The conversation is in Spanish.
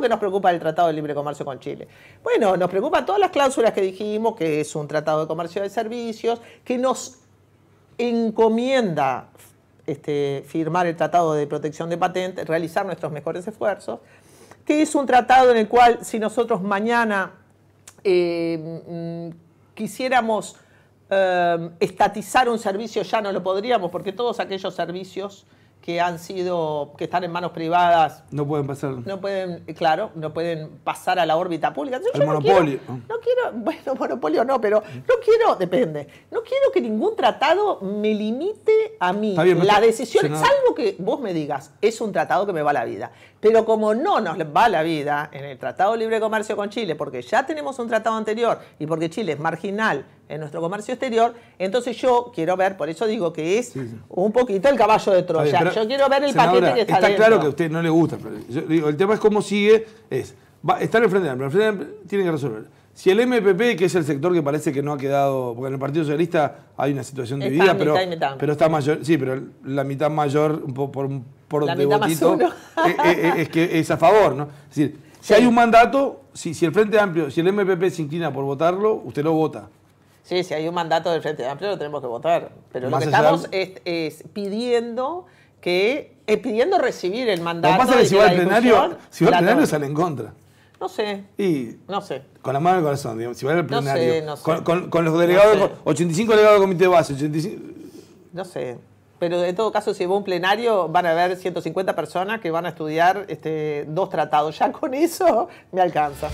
que nos preocupa el Tratado de Libre Comercio con Chile? Bueno, nos preocupan todas las cláusulas que dijimos, que es un tratado de comercio de servicios, que nos encomienda este, firmar el Tratado de Protección de Patentes, realizar nuestros mejores esfuerzos, que es un tratado en el cual si nosotros mañana eh, mm, quisiéramos eh, estatizar un servicio ya no lo podríamos, porque todos aquellos servicios que han sido, que están en manos privadas. No pueden pasar. No pueden, claro, no pueden pasar a la órbita pública. monopolio. No quiero, bueno, monopolio no, pero no quiero, depende, no quiero que ningún tratado me limite a mí la decisión, salvo que vos me digas, es un tratado que me va la vida. Pero como no nos va la vida en el Tratado de Libre Comercio con Chile, porque ya tenemos un tratado anterior y porque Chile es marginal en nuestro comercio exterior. Entonces yo quiero ver, por eso digo que es un poquito el caballo de Troya. yo quiero ver el paquete que está Está claro que a usted no le gusta. Pero el tema es cómo sigue, es va, estar Amplio, el frente Amplio, tiene que resolver. Si el MPP, que es el sector que parece que no ha quedado, porque en el Partido Socialista hay una situación está dividida, pero, pero está mayor, sí, pero la mitad mayor por, por, de Es, que es a favor, ¿no? Es decir, si hay un mandato, si, si el Frente Amplio, si el MPP se inclina por votarlo, usted lo vota. Sí, si hay un mandato del Frente Amplio lo tenemos que votar. Pero lo que estamos es, es pidiendo que pidiendo recibir el mandato. Lo que pasa es que si va al plenario, si va al plenario sale en contra. No sé. no sé. Con la mano del corazón, digamos, si va al plenario. Con, los delegados, 85 delegados del comité de base, 85. No sé. Pero en todo caso, si va un plenario, van a haber 150 personas que van a estudiar este, dos tratados. Ya con eso me alcanza.